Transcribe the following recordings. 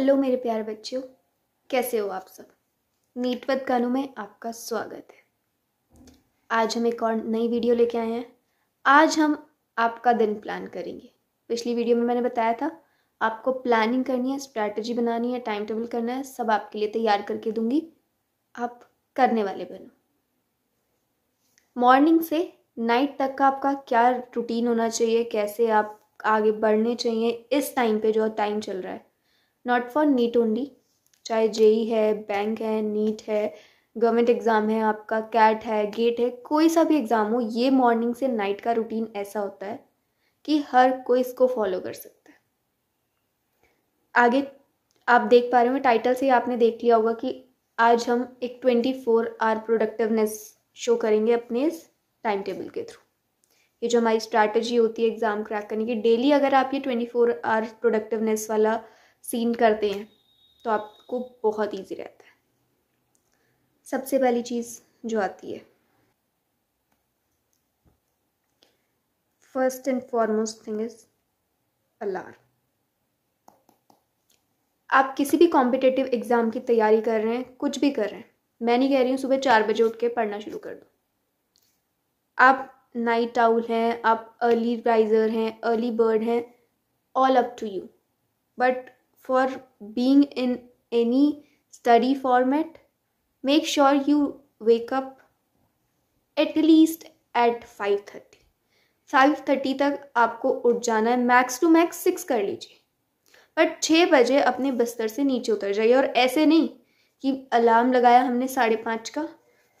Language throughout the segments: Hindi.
हेलो मेरे प्यारे बच्चों कैसे हो आप सब नीटवत कानू में आपका स्वागत है आज हम एक और नई वीडियो लेके आए हैं आज हम आपका दिन प्लान करेंगे पिछली वीडियो में मैंने बताया था आपको प्लानिंग करनी है स्ट्रैटेजी बनानी है टाइम टेबल करना है सब आपके लिए तैयार करके दूंगी आप करने वाले बनो मॉर्निंग से नाइट तक का आपका क्या रूटीन होना चाहिए कैसे आप आगे बढ़ने चाहिए इस टाइम पे जो टाइम चल रहा है नॉट फॉर नीट ओनली चाहे जेई है बैंक है नीट है गवर्नमेंट एग्ज़ाम है आपका कैट है गेट है कोई सा भी एग्ज़ाम हो ये मॉर्निंग से नाइट का रूटीन ऐसा होता है कि हर कोई इसको फॉलो कर सकता है आगे आप देख पा रहे हो टाइटल से आपने देख लिया होगा कि आज हम एक twenty four hour productiveness show करेंगे अपने इस टाइम टेबल के थ्रू ये जो हमारी स्ट्रैटेजी होती है एग्ज़ाम क्रैक करने की डेली अगर आप ये ट्वेंटी फोर आवर प्रोडक्टिवनेस वाला सीन करते हैं तो आपको बहुत इजी रहता है सबसे पहली चीज़ जो आती है first and foremost thing is alarm आप किसी भी कॉम्पिटेटिव एग्ज़ाम की तैयारी कर रहे हैं कुछ भी कर रहे हैं मैं नहीं कह रही हूँ सुबह चार बजे उठ के पढ़ना शुरू कर दो आप नाइट आउल हैं आप अर्ली राइज़र हैं अर्ली बर्ड हैं all up to you but for being in any study format. Make sure you wake up at least at 5:30. 5:30 तक आपको उठ जाना है मैक्स टू मैक्स सिक्स कर लीजिए बट छः बजे अपने बिस्तर से नीचे उतर जाइए और ऐसे नहीं कि अलार्म लगाया हमने साढ़े पाँच का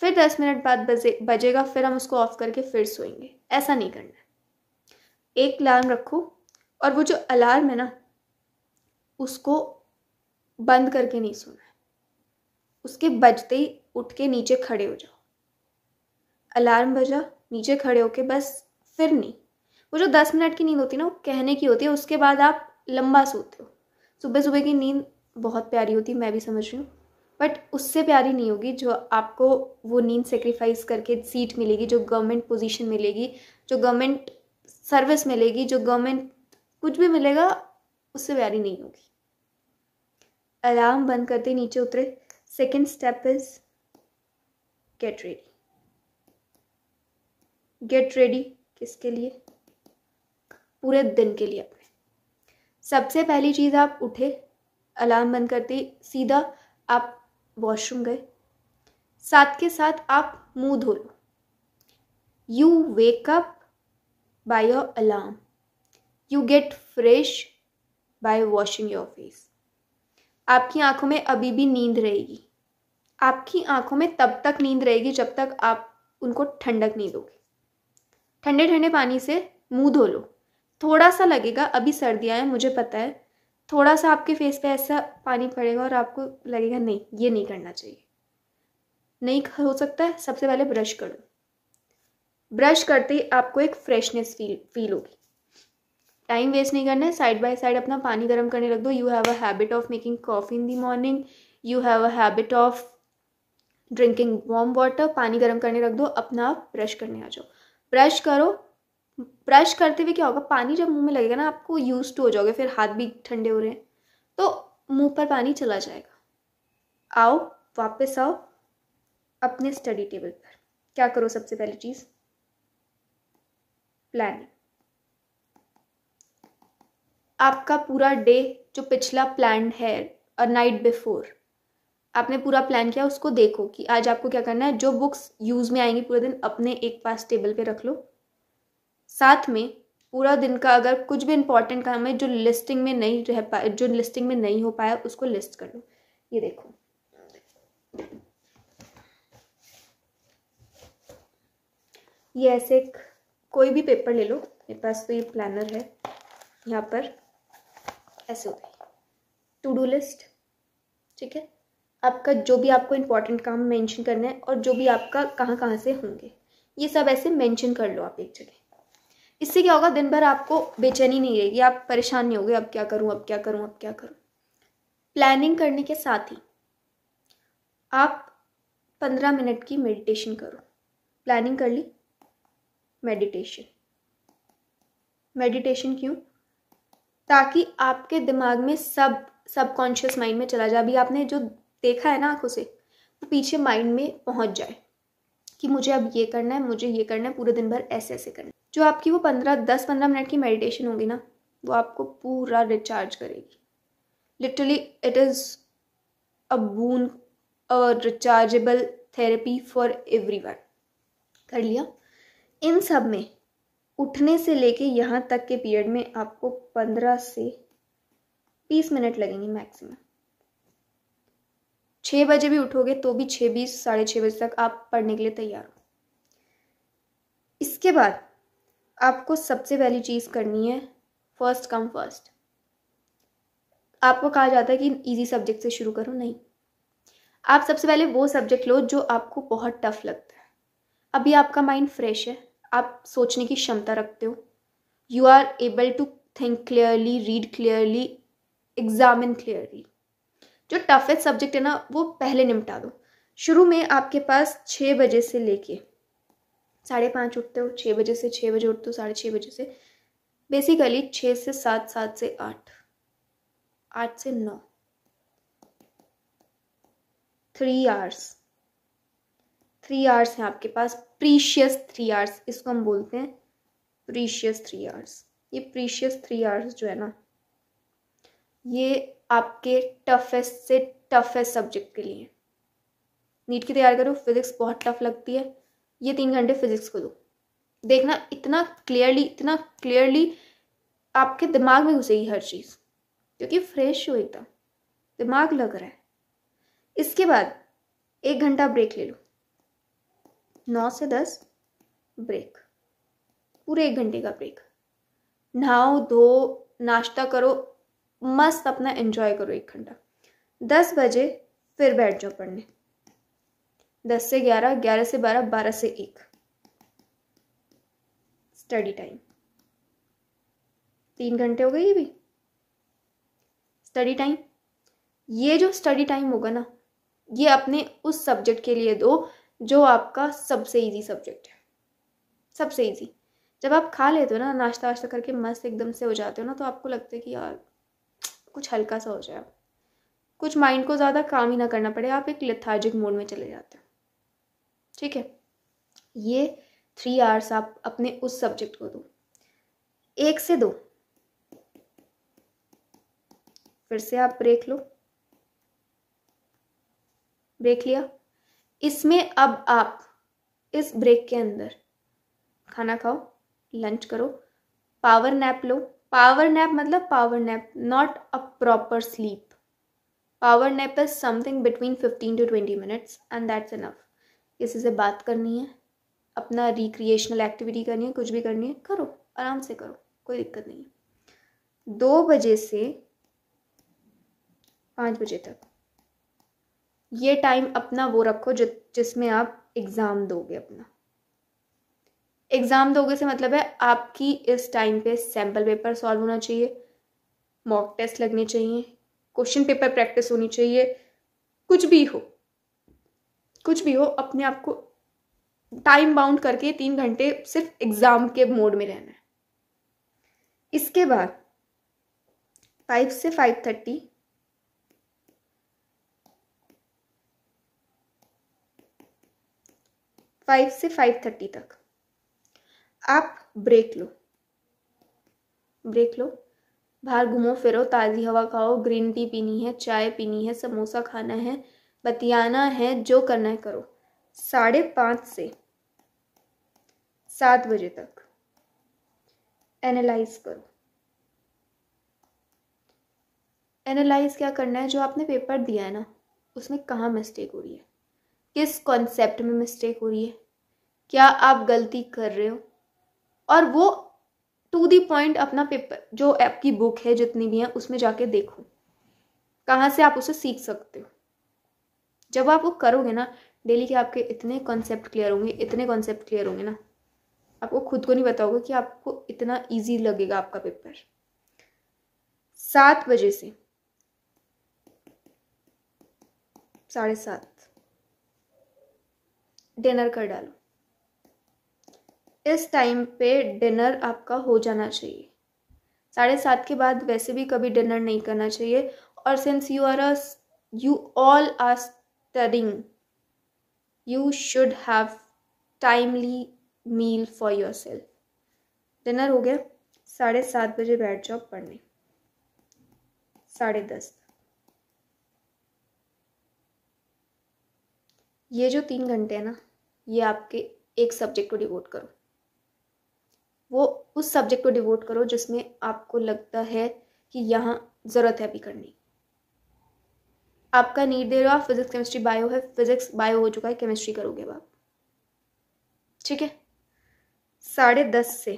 फिर दस मिनट बाद बजे बजेगा फिर हम उसको ऑफ करके फिर सोएंगे ऐसा नहीं करना एक अलार्म रखो और वो जो अलार्म है ना उसको बंद करके नहीं सोना है उसके बजते ही उठ के नीचे खड़े हो जाओ अलार्म बजा नीचे खड़े होके बस फिर नहीं वो जो दस मिनट की नींद होती है ना वो कहने की होती है उसके बाद आप लंबा सोते हो सुबह सुबह की नींद बहुत प्यारी होती मैं भी समझ रही हूँ बट उससे प्यारी नहीं होगी जो आपको वो नींद सेक्रीफाइस करके सीट मिलेगी जो गवर्नमेंट पोजीशन मिलेगी जो गवर्नमेंट सर्विस मिलेगी जो गवर्नमेंट कुछ भी मिलेगा उससे वैरी नहीं होगी अलार्म बंद करते नीचे उतरे second step is get ready get ready किसके लिए पूरे दिन के लिए अपने सबसे पहली चीज़ आप उठे अलार्म बंद करते सीधा आप वॉशरूम गए साथ के साथ आप मुंह धो लो you wake up by your alarm you get fresh by washing your face आपकी आंखों में अभी भी नींद रहेगी आपकी आंखों में तब तक नींद रहेगी जब तक आप उनको ठंडक नहीं दोगे ठंडे ठंडे पानी से मुंह धो लो थोड़ा सा लगेगा अभी सर्दियाँ हैं मुझे पता है थोड़ा सा आपके फेस पे ऐसा पानी पड़ेगा और आपको लगेगा नहीं ये नहीं करना चाहिए नहीं हो सकता है सबसे पहले ब्रश करो ब्रश करते ही आपको एक फ्रेशनेस फील फील होगी टाइम वेस्ट नहीं करना है साइड बाय साइड अपना पानी गर्म करने रख दो you have a habit of making coffee in the morning you have a habit of drinking warm water पानी गर्म करने रख दो अपना आप ब्रश करने आ जाओ ब्रश करो ब्रश करते हुए क्या होगा पानी जब मुंह में लगेगा ना आपको यूज टू हो जाओगे फिर हाथ भी ठंडे हो रहे हैं तो मुंह पर पानी चला जाएगा आओ वापस आओ अपने स्टडी टेबल पर क्या करो सबसे पहली चीज़ प्लानिंग आपका पूरा डे जो पिछला प्लान है अ नाइट बिफोर आपने पूरा प्लान किया उसको देखो कि आज आपको क्या करना है जो बुक्स यूज़ में आएंगी पूरे दिन अपने एक पास टेबल पे रख लो साथ में पूरा दिन का अगर कुछ भी इंपॉर्टेंट काम है जो लिस्टिंग में नहीं रह पाए जो लिस्टिंग में नहीं हो पाया उसको लिस्ट कर लो ये देखो ये ऐसे कोई भी पेपर ले लो मेरे पास तो ये प्लानर है यहाँ पर ऐसे होता है टू डू लिस्ट ठीक है आपका जो भी आपको इंपॉर्टेंट काम मेंशन करना है और जो भी आपका कहाँ कहाँ से होंगे ये सब ऐसे मेंशन कर लो आप एक जगह इससे क्या होगा दिन भर आपको बेचैनी नहीं रहेगी आप परेशान नहीं होगे अब क्या करूँ अब क्या करूँ अब क्या करूँ प्लानिंग करने के साथ ही आप पंद्रह मिनट की मेडिटेशन करो प्लानिंग कर ली मेडिटेशन मेडिटेशन क्यों ताकि आपके दिमाग में सब सबकॉन्शियस माइंड में चला जाए अभी आपने जो देखा है ना आंखों से वो पीछे माइंड में पहुंच जाए कि मुझे अब ये करना है मुझे ये करना है पूरे दिन भर ऐसे ऐसे करना है जो आपकी वो पंद्रह दस पंद्रह मिनट की मेडिटेशन होगी ना वो आपको पूरा रिचार्ज करेगी literally it is a boon a rechargeable therapy for every कर लिया इन सब में उठने से लेके यहाँ तक के पीरियड में आपको पंद्रह से बीस मिनट लगेंगे मैक्सिमम छः बजे भी उठोगे तो भी छः बीस साढ़े छः बजे तक आप पढ़ने के लिए तैयार हो इसके बाद आपको सबसे पहली चीज़ करनी है फर्स्ट कम फर्स्ट आपको कहा जाता है कि इजी सब्जेक्ट से शुरू करो नहीं आप सबसे पहले वो सब्जेक्ट लो जो आपको बहुत टफ लगता है अभी आपका माइंड फ्रेश है आप सोचने की क्षमता रखते हो you are able to think clearly read clearly examine clearly जो टफेस्ट सब्जेक्ट है ना वो पहले निपटा दो शुरू में आपके पास छः बजे से लेके साढ़े पाँच उठते हो छः बजे से छः बजे उठते हो साढ़े छः बजे से बेसिकली छः से सात सात से आठ आठ से नौ थ्री आवर्स थ्री आर्स हैं आपके पास प्रीशियस थ्री आर्स इसको हम बोलते हैं प्रीशियस थ्री आर्स ये प्रीशियस थ्री आर्स जो है ना ये आपके टफेस्ट से टफेस्ट सब्जेक्ट के लिए नीट की तैयारी करो फिजिक्स बहुत टफ लगती है ये तीन घंटे फिजिक्स को दो देखना इतना क्लियरली इतना क्लियरली आपके दिमाग में घुसेगी हर चीज़ क्योंकि फ्रेश हो एकदम दिमाग लग रहा है इसके बाद एक घंटा ब्रेक ले लो नौ से दस ब्रेक पूरे एक घंटे का ब्रेक नहाओ धो नाश्ता करो मस्त अपना एंजॉय करो एक घंटा दस बजे फिर बैठ जाओ पढ़ने दस से ग्यारह ग्यारह से बारह बारह से एक स्टडी टाइम तीन घंटे हो गए ये भी स्टडी टाइम ये जो स्टडी टाइम होगा ना ये अपने उस सब्जेक्ट के लिए दो जो आपका सबसे ईजी सब्जेक्ट है सबसे ईजी जब आप खा लेते हो ना नाश्ता वाश्ता करके मस्त एकदम से हो जाते हो ना तो आपको लगता है कि यार कुछ हल्का सा हो जाए कुछ माइंड को ज़्यादा काम ही ना करना पड़े आप एक लिथार्जिक मोड में चले जाते हो ठीक है ये थ्री आवर्स आप अपने उस सब्जेक्ट को दो एक से दो फिर से आप ब्रेक लो ब्रेक लिया इसमें अब आप इस ब्रेक के अंदर खाना खाओ लंच करो पावर नैप लो पावर नैप मतलब power nap not a proper sleep power nap is something between fifteen to twenty minutes and that's enough किसी से बात करनी है अपना रिक्रिएशनल एक्टिविटी करनी है कुछ भी करनी है करो आराम से करो कोई दिक्कत नहीं है दो बजे से पाँच बजे तक ये टाइम अपना वो रखो जि जिसमें आप एग्ज़ाम दोगे अपना एग्ज़ाम दोगे से मतलब है आपकी इस टाइम पे सैम्पल पेपर सॉल्व होना चाहिए मॉक टेस्ट लगने चाहिए क्वेश्चन पेपर प्रैक्टिस होनी चाहिए कुछ भी हो कुछ भी हो अपने आप को टाइम बाउंड करके तीन घंटे सिर्फ एग्ज़ाम के मोड में रहना है इसके बाद फाइव से फाइव थर्टी फाइव से फाइव थर्टी तक आप ब्रेक लो ब्रेक लो बाहर घूमो फिरो ताज़ी हवा खाओ ग्रीन टी पीनी है चाय पीनी है समोसा खाना है बतियाना है जो करना है करो साढ़े पाँच से सात बजे तक एनालाइज करो एनालाइज क्या करना है जो आपने पेपर दिया है ना उसमें कहाँ मिस्टेक हो रही है किस कॉन्सेप्ट में मिस्टेक हो रही है क्या आप गलती कर रहे हो और वो टू दी पॉइंट अपना पेपर जो आपकी बुक है जितनी भी है उसमें जाके देखो कहाँ से आप उसे सीख सकते हो जब आप वो करोगे ना डेली के आपके इतने कॉन्सेप्ट क्लियर होंगे इतने कॉन्सेप्ट क्लियर होंगे ना आपको खुद को नहीं बताओगे कि आपको इतना इजी लगेगा आपका पेपर सात बजे से साढ़े सात डिनर कर डालो इस टाइम पे डिनर आपका हो जाना चाहिए साढ़े सात के बाद वैसे भी कभी डिनर नहीं करना चाहिए और since you are you all are studying you should have timely meal for yourself dinner हो गया साढ़े सात बजे बैठ जाओ पढ़ने साढ़े दस ये जो तीन घंटे हैं ना ये आपके एक सब्जेक्ट को डिवोट करो वो उस सब्जेक्ट को डिवोट करो जिसमें आपको लगता है कि यहाँ ज़रूरत है अभी करनी आपका नीट दे रहे हो आप फिजिक्स केमिस्ट्री बायो है फिजिक्स बायो हो चुका है केमिस्ट्री करोगे आप ठीक है साढ़े दस से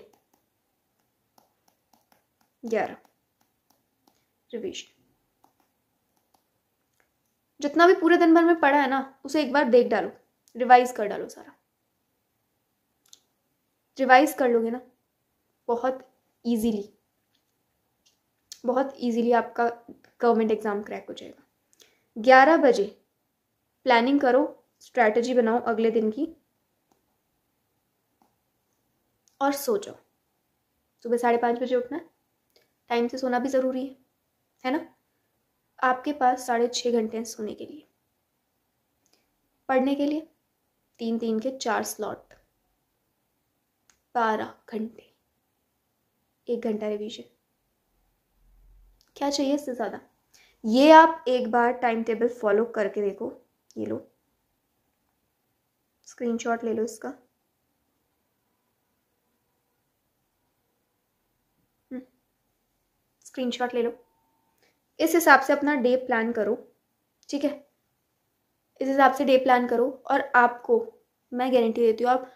ग्यारह रिविजन जितना भी पूरे दिन भर में पढ़ा है ना उसे एक बार देख डालो रिवाइज कर डालो सारा रिवाइज कर लोगे ना बहुत इजीली बहुत इजीली आपका गवर्नमेंट एग्ज़ाम क्रैक हो जाएगा ग्यारह बजे प्लानिंग करो स्ट्रैटेजी बनाओ अगले दिन की और सो जाओ सुबह साढ़े पाँच बजे उठना है टाइम से सोना भी ज़रूरी है है ना आपके पास साढ़े छः घंटे हैं सोने के लिए पढ़ने के लिए तीन तीन के चार स्लॉट बारह घंटे एक घंटा रिवीजन क्या चाहिए इससे ज़्यादा ये आप एक बार टाइम टेबल फॉलो करके देखो ये लो स्क्रीनशॉट ले लो इसका स्क्रीनशॉट हम्म। ले लो इस हिसाब से अपना डे प्लान करो ठीक है इस हिसाब से डे प्लान करो और आपको मैं गारंटी देती हूँ आप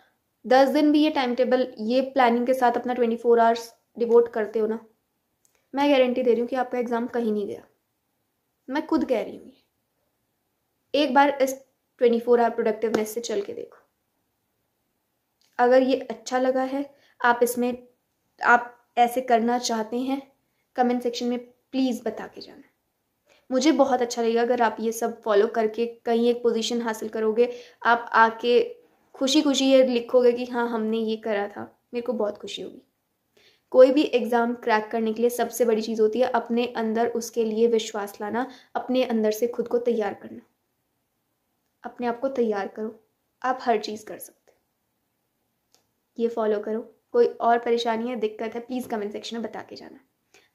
दस दिन भी ये टाइम टेबल ये प्लानिंग के साथ अपना ट्वेंटी फोर आवर्स डिवोट करते हो ना मैं गारंटी दे रही हूँ कि आपका एग्ज़ाम कहीं नहीं गया मैं खुद कह रही हूँ ये एक बार इस ट्वेंटी फोर आवर प्रोडक्टिवनेस से चल के देखो अगर ये अच्छा लगा है आप इसमें आप ऐसे करना चाहते हैं कमेंट सेक्शन में प्लीज़ बता के जाना मुझे बहुत अच्छा लगेगा अगर आप ये सब फॉलो करके कहीं एक पोजीशन हासिल करोगे आप आके खुशी खुशी ये लिखोगे कि हाँ हमने ये करा था मेरे को बहुत खुशी होगी कोई भी एग्ज़ाम क्रैक करने के लिए सबसे बड़ी चीज़ होती है अपने अंदर उसके लिए विश्वास लाना अपने अंदर से खुद को तैयार करना अपने आप को तैयार करो आप हर चीज़ कर सकते ये फॉलो करो कोई और परेशानी है दिक्कत है प्लीज़ कमेंट सेक्शन में बता के जाना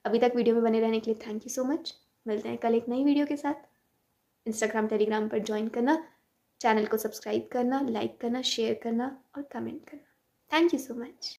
अभी तक वीडियो में बने रहने के लिए थैंक यू सो मच मिलते हैं कल एक नई वीडियो के साथ इंस्टाग्राम टेलीग्राम पर ज्वाइन करना चैनल को सब्सक्राइब करना लाइक करना शेयर करना और कमेंट करना थैंक यू सो मच